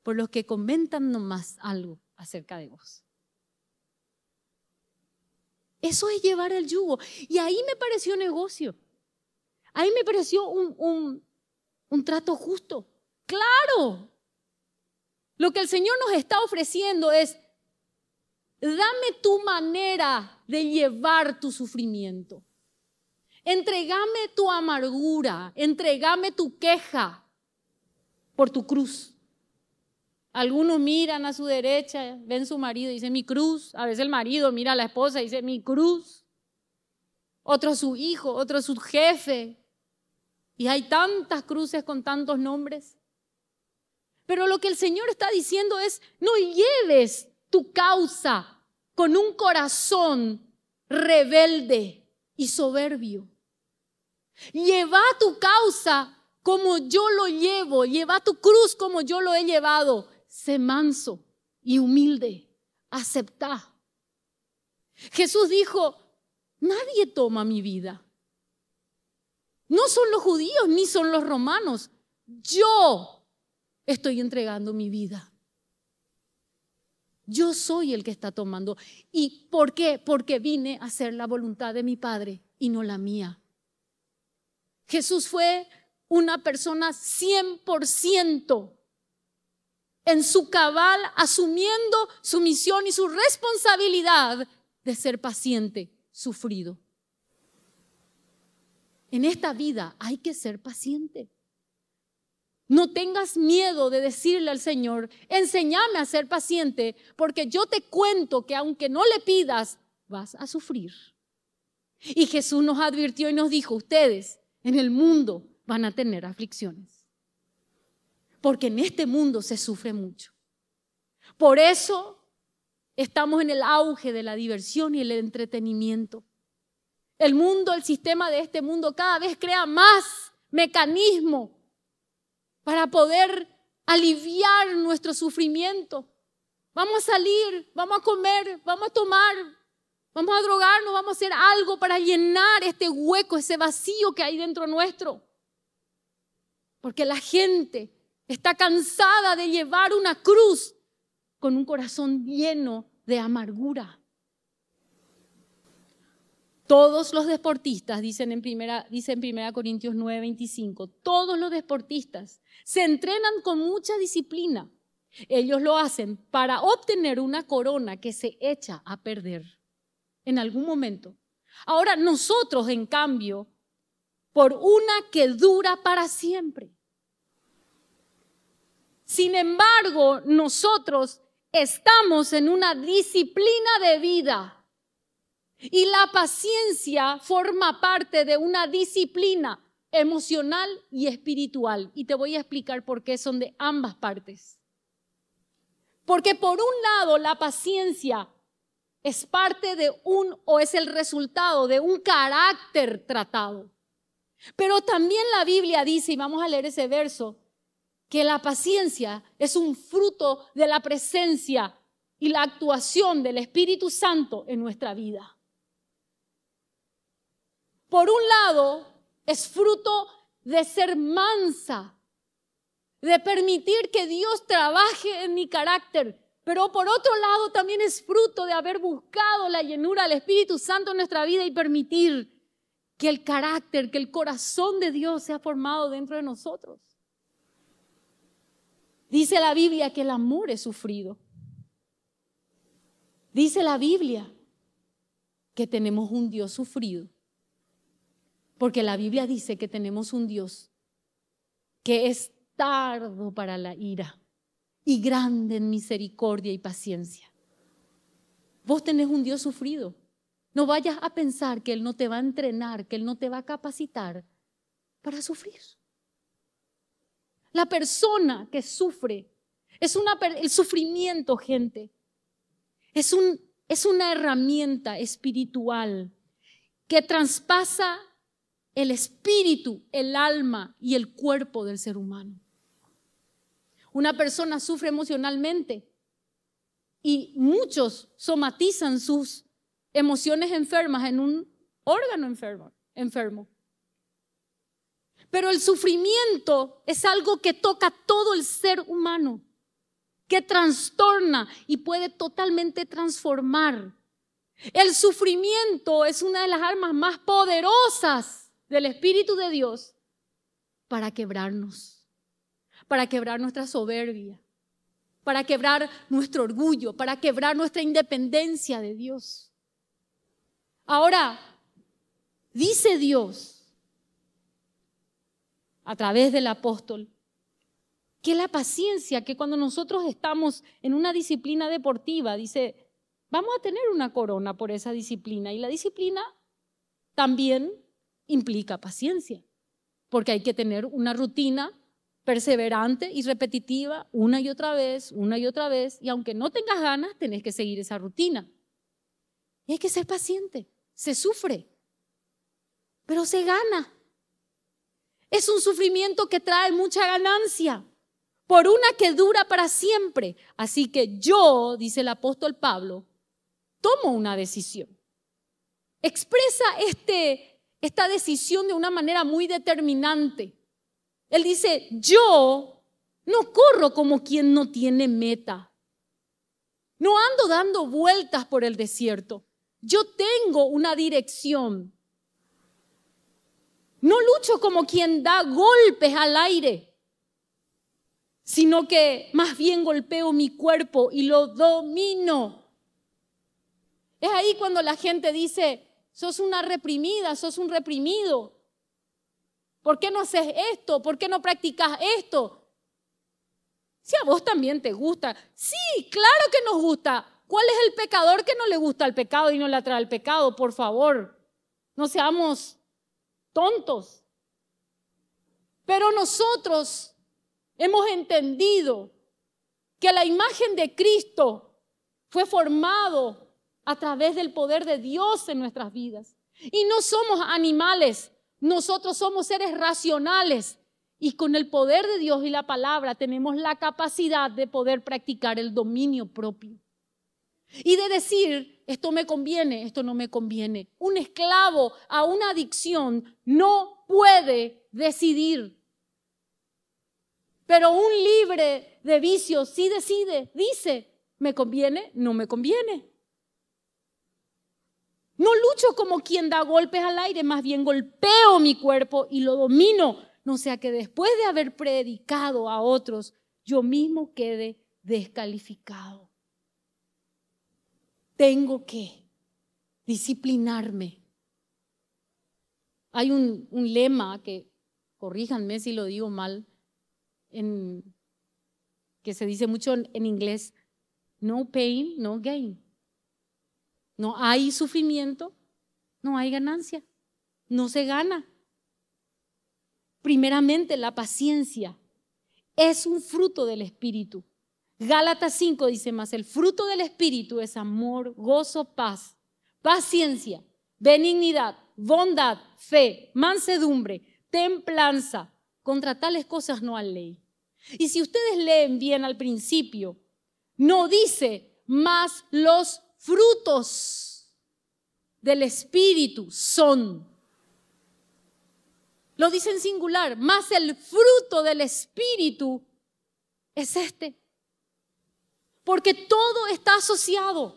por los que comentan nomás algo acerca de vos. Eso es llevar el yugo. Y ahí me pareció negocio. Ahí me pareció un, un trato justo. Claro. Lo que el Señor nos está ofreciendo es, dame tu manera de llevar tu sufrimiento. Entregame tu amargura, entregame tu queja por tu cruz. Algunos miran a su derecha, ven su marido y dice mi cruz. A veces el marido mira a la esposa y dice mi cruz. Otro su hijo, otro su jefe. Y hay tantas cruces con tantos nombres. Pero lo que el Señor está diciendo es, no lleves tu causa con un corazón rebelde y soberbio. Lleva tu causa como yo lo llevo, lleva tu cruz como yo lo he llevado sé manso y humilde, aceptá. Jesús dijo, nadie toma mi vida. No son los judíos ni son los romanos. Yo estoy entregando mi vida. Yo soy el que está tomando. ¿Y por qué? Porque vine a hacer la voluntad de mi Padre y no la mía. Jesús fue una persona 100% en su cabal, asumiendo su misión y su responsabilidad de ser paciente, sufrido. En esta vida hay que ser paciente. No tengas miedo de decirle al Señor, enséñame a ser paciente, porque yo te cuento que aunque no le pidas, vas a sufrir. Y Jesús nos advirtió y nos dijo, ustedes en el mundo van a tener aflicciones porque en este mundo se sufre mucho. Por eso estamos en el auge de la diversión y el entretenimiento. El mundo, el sistema de este mundo cada vez crea más mecanismo para poder aliviar nuestro sufrimiento. Vamos a salir, vamos a comer, vamos a tomar, vamos a drogarnos, vamos a hacer algo para llenar este hueco, ese vacío que hay dentro nuestro. Porque la gente Está cansada de llevar una cruz con un corazón lleno de amargura. Todos los deportistas, dicen en primera, dice en 1 Corintios 9, 25, todos los deportistas se entrenan con mucha disciplina. Ellos lo hacen para obtener una corona que se echa a perder en algún momento. Ahora nosotros, en cambio, por una que dura para siempre. Sin embargo, nosotros estamos en una disciplina de vida y la paciencia forma parte de una disciplina emocional y espiritual. Y te voy a explicar por qué son de ambas partes. Porque por un lado la paciencia es parte de un o es el resultado de un carácter tratado. Pero también la Biblia dice, y vamos a leer ese verso, que la paciencia es un fruto de la presencia y la actuación del Espíritu Santo en nuestra vida. Por un lado, es fruto de ser mansa, de permitir que Dios trabaje en mi carácter, pero por otro lado también es fruto de haber buscado la llenura del Espíritu Santo en nuestra vida y permitir que el carácter, que el corazón de Dios sea formado dentro de nosotros. Dice la Biblia que el amor es sufrido. Dice la Biblia que tenemos un Dios sufrido. Porque la Biblia dice que tenemos un Dios que es tardo para la ira y grande en misericordia y paciencia. Vos tenés un Dios sufrido. No vayas a pensar que Él no te va a entrenar, que Él no te va a capacitar para sufrir. La persona que sufre es una, el sufrimiento, gente. Es, es una herramienta espiritual que traspasa el espíritu, el alma y el cuerpo del ser humano. Una persona sufre emocionalmente y muchos somatizan sus emociones enfermas en un órgano enfermo. Pero el sufrimiento es algo que toca todo el ser humano, que trastorna y puede totalmente transformar. El sufrimiento es una de las armas más poderosas del Espíritu de Dios para quebrarnos, para quebrar nuestra soberbia, para quebrar nuestro orgullo, para quebrar nuestra independencia de Dios. Ahora, dice Dios, a través del apóstol, que la paciencia, que cuando nosotros estamos en una disciplina deportiva, dice, vamos a tener una corona por esa disciplina. Y la disciplina también implica paciencia, porque hay que tener una rutina perseverante y repetitiva una y otra vez, una y otra vez, y aunque no tengas ganas, tenés que seguir esa rutina. Y hay que ser paciente, se sufre, pero se gana es un sufrimiento que trae mucha ganancia por una que dura para siempre. Así que yo, dice el apóstol Pablo, tomo una decisión. Expresa este, esta decisión de una manera muy determinante. Él dice, yo no corro como quien no tiene meta. No ando dando vueltas por el desierto. Yo tengo una dirección no lucho como quien da golpes al aire, sino que más bien golpeo mi cuerpo y lo domino. Es ahí cuando la gente dice, sos una reprimida, sos un reprimido. ¿Por qué no haces esto? ¿Por qué no practicas esto? Si a vos también te gusta. Sí, claro que nos gusta. ¿Cuál es el pecador que no le gusta el pecado y no le atrae el pecado? Por favor, no seamos tontos. Pero nosotros hemos entendido que la imagen de Cristo fue formado a través del poder de Dios en nuestras vidas. Y no somos animales, nosotros somos seres racionales. Y con el poder de Dios y la palabra tenemos la capacidad de poder practicar el dominio propio. Y de decir, esto me conviene, esto no me conviene. Un esclavo a una adicción no puede decidir. Pero un libre de vicios sí decide, dice, me conviene, no me conviene. No lucho como quien da golpes al aire, más bien golpeo mi cuerpo y lo domino, no sea que después de haber predicado a otros, yo mismo quede descalificado tengo que disciplinarme. Hay un, lema que, corríjanme si lo digo mal, que se dice mucho en inglés, no pain, no gain. No hay sufrimiento, no hay ganancia, no se gana. Primeramente, la paciencia es un fruto del Espíritu. Gálatas 5 dice más, el fruto del Espíritu es amor, gozo, paz, paciencia, benignidad, bondad, fe, mansedumbre, templanza. Contra tales cosas no hay ley. Y si ustedes leen bien al principio, no dice más los frutos del Espíritu son. Lo dice en singular, más el fruto del Espíritu es este porque todo está asociado,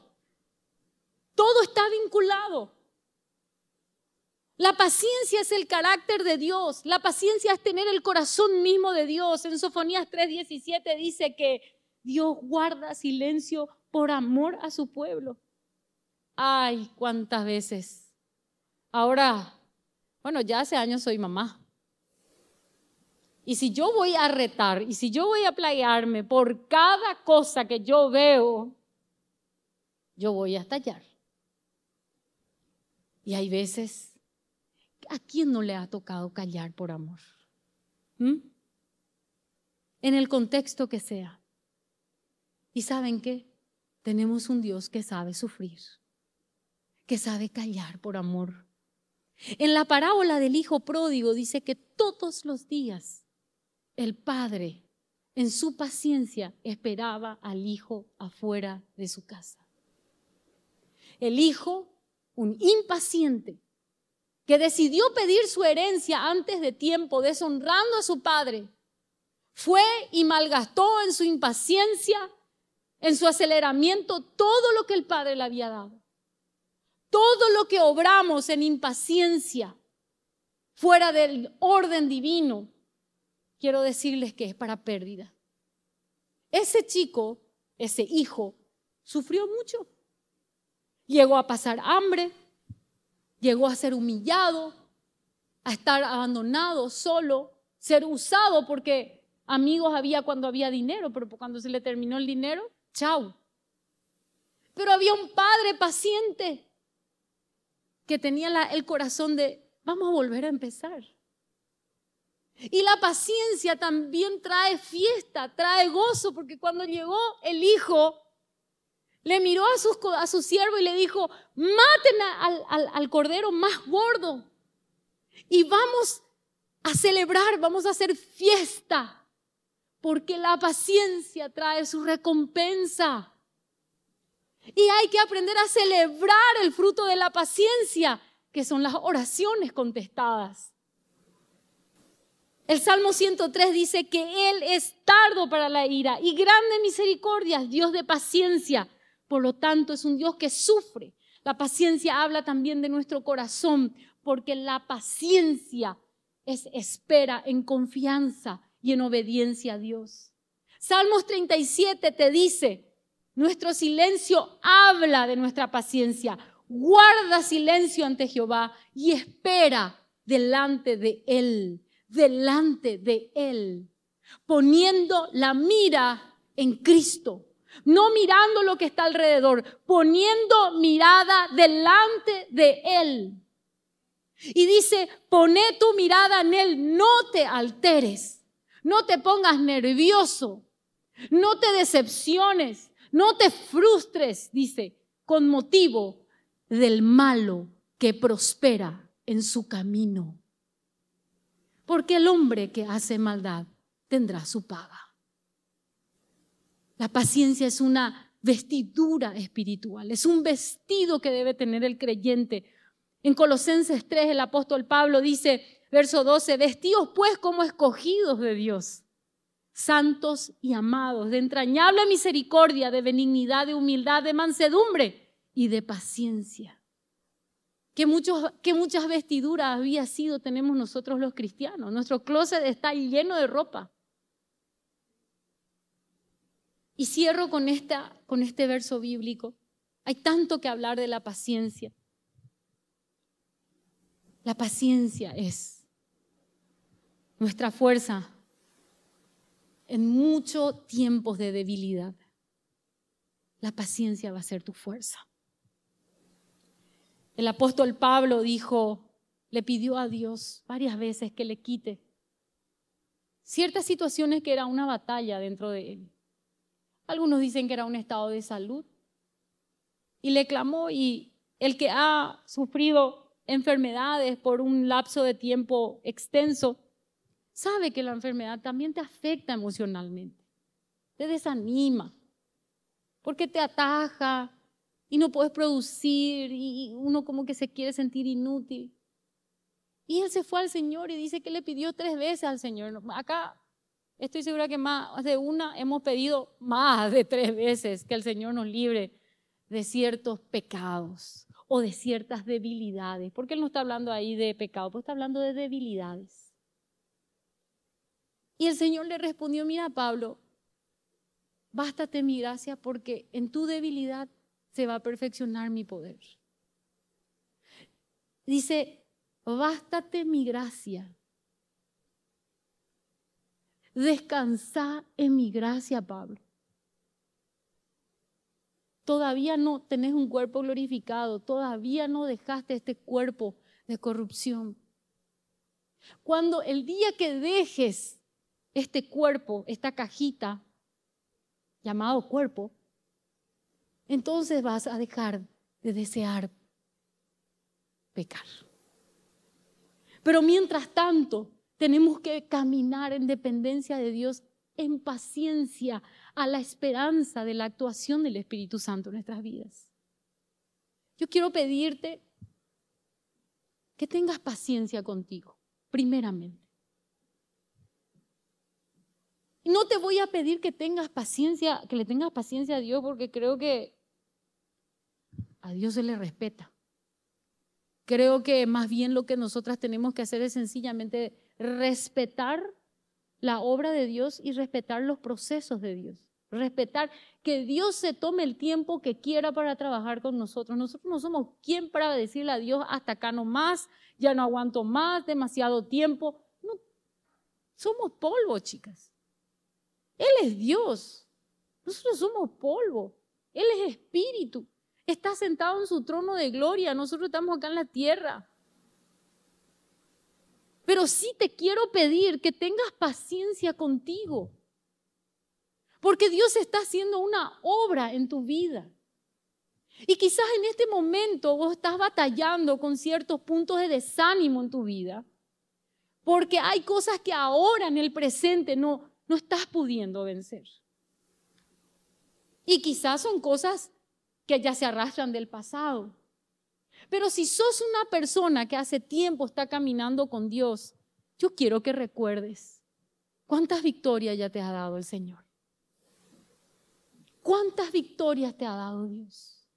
todo está vinculado. La paciencia es el carácter de Dios, la paciencia es tener el corazón mismo de Dios. En Sofonías 3:17 dice que Dios guarda silencio por amor a su pueblo. Ay, cuántas veces. Ahora, bueno, ya hace años soy mamá. Y si yo voy a retar, y si yo voy a playarme por cada cosa que yo veo, yo voy a estallar. Y hay veces, ¿a quién no le ha tocado callar por amor? ¿Mm? En el contexto que sea. ¿Y saben qué? Tenemos un Dios que sabe sufrir, que sabe callar por amor. En la parábola del Hijo Pródigo dice que todos los días el padre, en su paciencia, esperaba al hijo afuera de su casa. El hijo, un impaciente, que decidió pedir su herencia antes de tiempo, deshonrando a su padre, fue y malgastó en su impaciencia, en su aceleramiento, todo lo que el padre le había dado. Todo lo que obramos en impaciencia, fuera del orden divino, quiero decirles que es para pérdida. Ese chico, ese hijo, sufrió mucho. Llegó a pasar hambre, llegó a ser humillado, a estar abandonado, solo, ser usado porque amigos había cuando había dinero, pero cuando se le terminó el dinero, chao. Pero había un padre paciente que tenía el corazón de, vamos a volver a empezar. Y la paciencia también trae fiesta, trae gozo, porque cuando llegó el hijo, le miró a, su siervo y le dijo, maten al cordero más gordo y vamos a celebrar, vamos a hacer fiesta, porque la paciencia trae su recompensa. Y hay que aprender a celebrar el fruto de la paciencia, que son las oraciones contestadas. El Salmo 103 dice que Él es tardo para la ira y grande misericordia, Dios de paciencia. Por lo tanto, es un Dios que sufre. La paciencia habla también de nuestro corazón, porque la paciencia es espera en confianza y en obediencia a Dios. Salmos 37 te dice, nuestro silencio habla de nuestra paciencia. Guarda silencio ante Jehová y espera delante de Él delante de Él, poniendo la mira en Cristo, no mirando lo que está alrededor, poniendo mirada delante de Él. Y dice, poné tu mirada en Él, no te alteres, no te pongas nervioso, no te decepciones, no te frustres, dice, con motivo del malo que prospera en su camino porque el hombre que hace maldad tendrá su paga. La paciencia es una vestidura espiritual, es un vestido que debe tener el creyente. En Colosenses 3 el apóstol Pablo dice, verso 12, vestíos pues como escogidos de Dios, santos y amados, de entrañable misericordia, de benignidad, de humildad, de mansedumbre y de paciencia ¿Qué, muchas vestiduras había sido tenemos nosotros los cristianos? Nuestro closet está lleno de ropa. Y cierro con este verso bíblico. Hay tanto que hablar de la paciencia. La paciencia es nuestra fuerza en muchos tiempos de debilidad. La paciencia va a ser tu fuerza. El apóstol Pablo dijo, le pidió a Dios varias veces que le quite ciertas situaciones que era una batalla dentro de él. Algunos dicen que era un estado de salud. Y le clamó y el que ha sufrido enfermedades por un lapso de tiempo extenso, sabe que la enfermedad también te afecta emocionalmente, te desanima, porque te ataja, y no puedes producir y uno como que se quiere sentir inútil. Y él se fue al Señor y dice que le pidió tres veces al Señor. Acá estoy segura que más de una hemos pedido más de tres veces que el Señor nos libre de ciertos pecados o de ciertas debilidades. Porque Él no está hablando ahí de pecado, pues está hablando de debilidades. Y el Señor le respondió, mira Pablo, bástate mi gracia porque en tu debilidad se va a perfeccionar mi poder. Dice, bástate mi gracia. Descansa en mi gracia, Pablo. Todavía no tenés un cuerpo glorificado, todavía no dejaste este cuerpo de corrupción. Cuando el día que dejes este cuerpo, esta cajita, llamado cuerpo, entonces vas a dejar de desear pecar. Pero mientras tanto, tenemos que caminar en dependencia de Dios, en paciencia, a la esperanza de la actuación del Espíritu Santo en nuestras vidas. Yo quiero pedirte que tengas paciencia contigo, primeramente. No te voy a pedir que tengas paciencia, que le tengas paciencia a Dios, porque creo que a Dios se le respeta. Creo que más bien lo que nosotras tenemos que hacer es sencillamente respetar la obra de Dios y respetar los procesos de Dios. Respetar que Dios se tome el tiempo que quiera para trabajar con nosotros. Nosotros no somos quien para decirle a Dios hasta acá no más, ya no aguanto más, demasiado tiempo. No, somos polvo, chicas. Él es Dios. Nosotros somos polvo. Él es espíritu. Está sentado en su trono de gloria. Nosotros estamos acá en la tierra. Pero sí te quiero pedir que tengas paciencia contigo. Porque Dios está haciendo una obra en tu vida. Y quizás en este momento vos estás batallando con ciertos puntos de desánimo en tu vida. Porque hay cosas que ahora en el presente no, no estás pudiendo vencer. Y quizás son cosas que ya se arrastran del pasado. Pero si sos una persona que hace tiempo está caminando con Dios, yo quiero que recuerdes cuántas victorias ya te ha dado el Señor. ¿Cuántas victorias te ha dado Dios?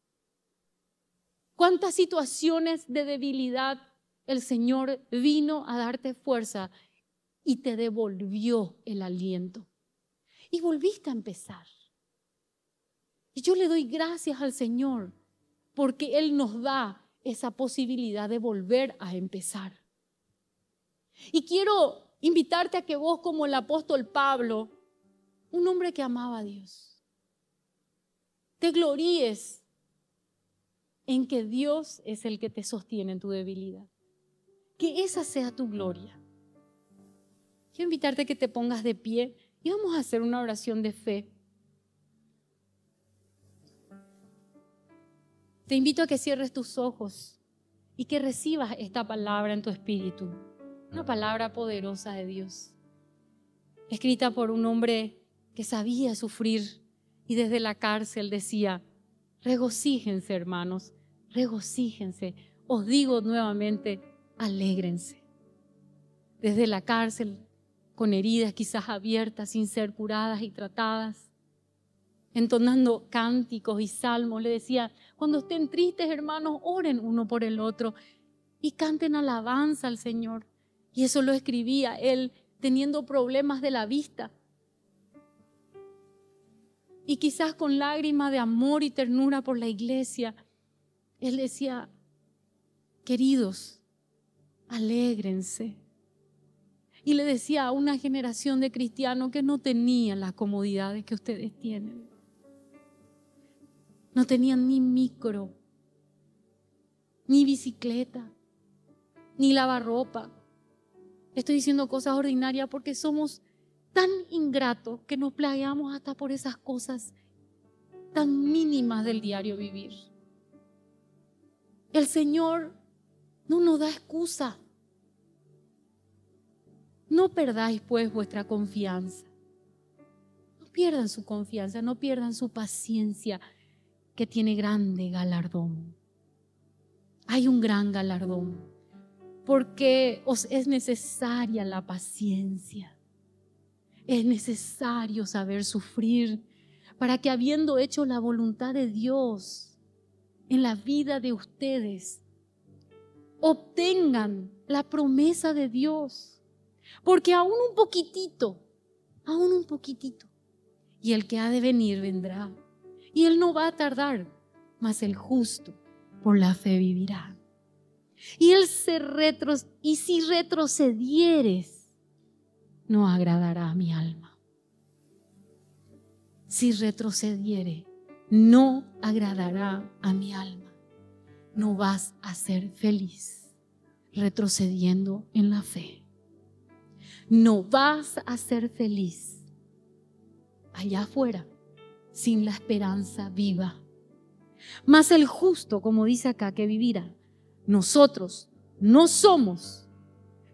¿Cuántas situaciones de debilidad el Señor vino a darte fuerza y te devolvió el aliento. Y volviste a empezar. Y yo le doy gracias al Señor porque Él nos da esa posibilidad de volver a empezar. Y quiero invitarte a que vos, como el apóstol Pablo, un hombre que amaba a Dios, te gloríes en que Dios es el que te sostiene en tu debilidad. Que esa sea tu gloria quiero invitarte a que te pongas de pie y vamos a hacer una oración de fe. Te invito a que cierres tus ojos y que recibas esta palabra en tu espíritu. Una palabra poderosa de Dios, escrita por un hombre que sabía sufrir y desde la cárcel decía, regocíjense hermanos, regocíjense. Os digo nuevamente, alégrense. Desde la cárcel con heridas quizás abiertas, sin ser curadas y tratadas, entonando cánticos y salmos. Le decía, cuando estén tristes, hermanos, oren uno por el otro y canten alabanza al Señor. Y eso lo escribía él teniendo problemas de la vista. Y quizás con lágrimas de amor y ternura por la iglesia, él decía, queridos, alégrense y le decía a una generación de cristianos que no tenían las comodidades que ustedes tienen. No tenían ni micro, ni bicicleta, ni lavarropa. Estoy diciendo cosas ordinarias porque somos tan ingratos que nos plagueamos hasta por esas cosas tan mínimas del diario vivir. El Señor no nos da excusa. No perdáis pues vuestra confianza. No pierdan su confianza, no pierdan su paciencia, que tiene grande galardón. Hay un gran galardón, porque os es necesaria la paciencia. Es necesario saber sufrir para que habiendo hecho la voluntad de Dios en la vida de ustedes, obtengan la promesa de Dios porque aún un poquitito, aún un poquitito. Y el que ha de venir vendrá. Y él no va a tardar, mas el justo por la fe vivirá. Y él se y si retrocedieres, no agradará a mi alma. Si retrocediere, no agradará a mi alma. No vas a ser feliz retrocediendo en la fe no vas a ser feliz allá afuera sin la esperanza viva. Más el justo, como dice acá, que vivirá. Nosotros no somos,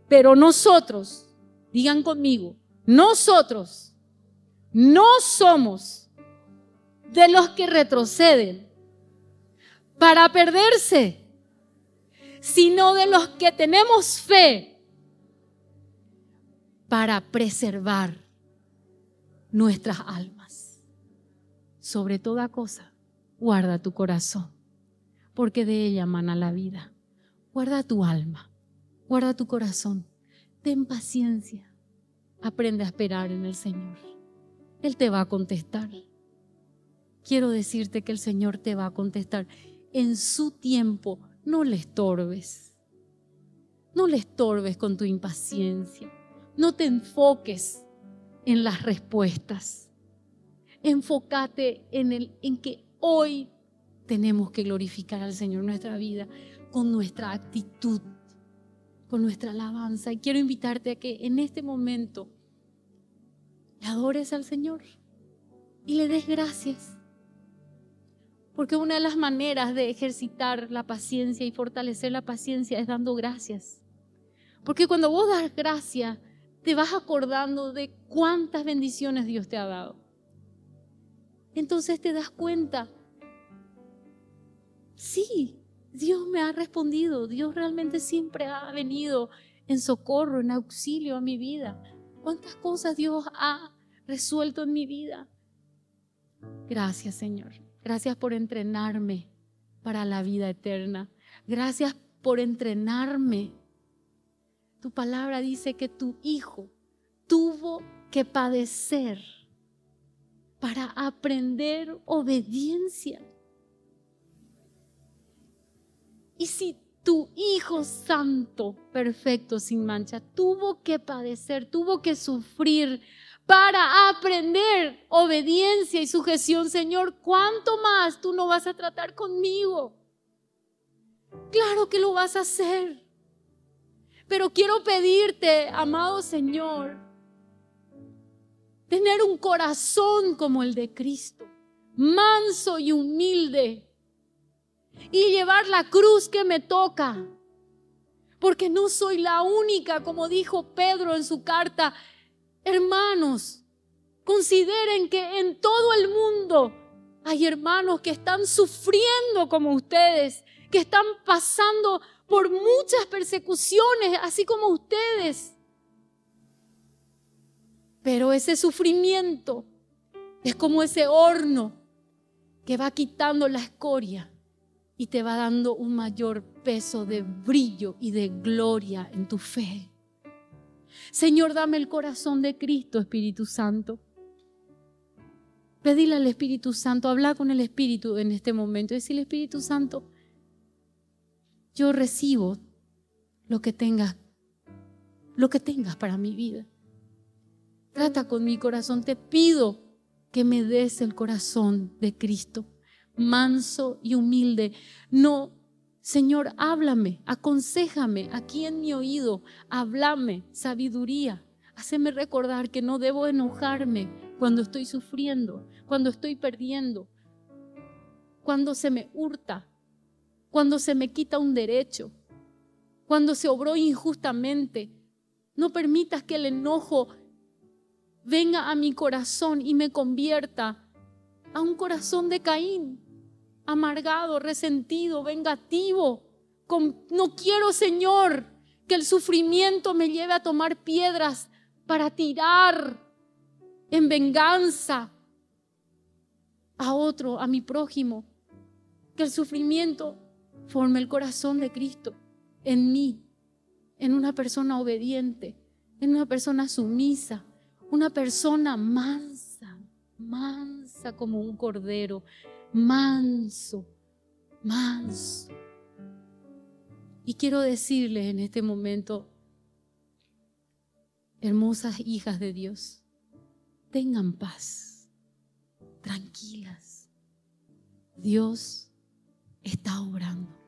pero nosotros, digan conmigo, nosotros no somos de los que retroceden para perderse, sino de los que tenemos fe para preservar nuestras almas. Sobre toda cosa, guarda tu corazón, porque de ella mana la vida. Guarda tu alma, guarda tu corazón, ten paciencia, aprende a esperar en el Señor. Él te va a contestar. Quiero decirte que el Señor te va a contestar en su tiempo. No le estorbes. No le estorbes con tu impaciencia no te enfoques en las respuestas. Enfócate en, el, en que hoy tenemos que glorificar al Señor en nuestra vida con nuestra actitud, con nuestra alabanza. Y quiero invitarte a que en este momento le adores al Señor y le des gracias. Porque una de las maneras de ejercitar la paciencia y fortalecer la paciencia es dando gracias. Porque cuando vos das gracias, te vas acordando de cuántas bendiciones Dios te ha dado. Entonces te das cuenta, sí, Dios me ha respondido, Dios realmente siempre ha venido en socorro, en auxilio a mi vida. ¿Cuántas cosas Dios ha resuelto en mi vida? Gracias Señor, gracias por entrenarme para la vida eterna, gracias por entrenarme tu palabra dice que tu Hijo tuvo que padecer para aprender obediencia. Y si tu Hijo Santo, perfecto, sin mancha, tuvo que padecer, tuvo que sufrir para aprender obediencia y sujeción, Señor, ¿cuánto más tú no vas a tratar conmigo? Claro que lo vas a hacer. Pero quiero pedirte, amado Señor, tener un corazón como el de Cristo, manso y humilde, y llevar la cruz que me toca. Porque no soy la única, como dijo Pedro en su carta, hermanos, consideren que en todo el mundo hay hermanos que están sufriendo como ustedes, que están pasando por muchas persecuciones, así como ustedes. Pero ese sufrimiento es como ese horno que va quitando la escoria y te va dando un mayor peso de brillo y de gloria en tu fe. Señor, dame el corazón de Cristo, Espíritu Santo. Pedile al Espíritu Santo, habla con el Espíritu en este momento. Decirle, Espíritu Santo, yo recibo lo que tenga, lo que tengas para mi vida. Trata con mi corazón, te pido que me des el corazón de Cristo, manso y humilde. No, Señor, háblame, aconsejame aquí en mi oído, háblame sabiduría. Haceme recordar que no debo enojarme cuando estoy sufriendo, cuando estoy perdiendo, cuando se me hurta, cuando se me quita un derecho, cuando se obró injustamente. No permitas que el enojo venga a mi corazón y me convierta a un corazón de Caín, amargado, resentido, vengativo. no quiero, Señor, que el sufrimiento me lleve a tomar piedras para tirar en venganza a otro, a mi prójimo. Que el sufrimiento Forme el corazón de Cristo en mí, en una persona obediente, en una persona sumisa, una persona mansa, mansa como un cordero, manso, manso. Y quiero decirles en este momento, hermosas hijas de Dios, tengan paz, tranquilas. Dios está obrando.